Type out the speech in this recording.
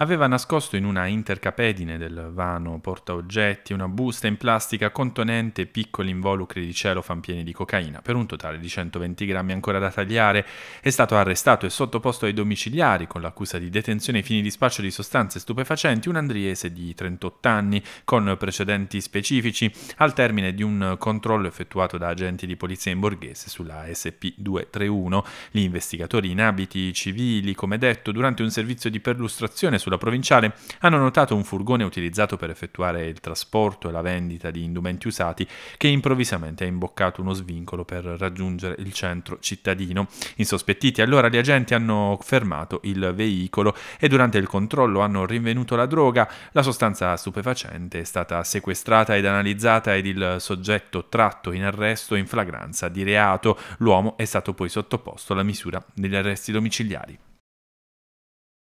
Aveva nascosto in una intercapedine del vano portaoggetti una busta in plastica contenente piccoli involucri di celofan pieni di cocaina, per un totale di 120 grammi ancora da tagliare. È stato arrestato e sottoposto ai domiciliari con l'accusa di detenzione ai fini di spaccio di sostanze stupefacenti un andriese di 38 anni con precedenti specifici al termine di un controllo effettuato da agenti di polizia in borghese sulla SP231. Gli investigatori in abiti civili, come detto, durante un servizio di perlustrazione sulla provinciale hanno notato un furgone utilizzato per effettuare il trasporto e la vendita di indumenti usati che improvvisamente ha imboccato uno svincolo per raggiungere il centro cittadino. Insospettiti allora gli agenti hanno fermato il veicolo e durante il controllo hanno rinvenuto la droga, la sostanza stupefacente è stata sequestrata ed analizzata ed il soggetto tratto in arresto in flagranza di reato. L'uomo è stato poi sottoposto alla misura degli arresti domiciliari.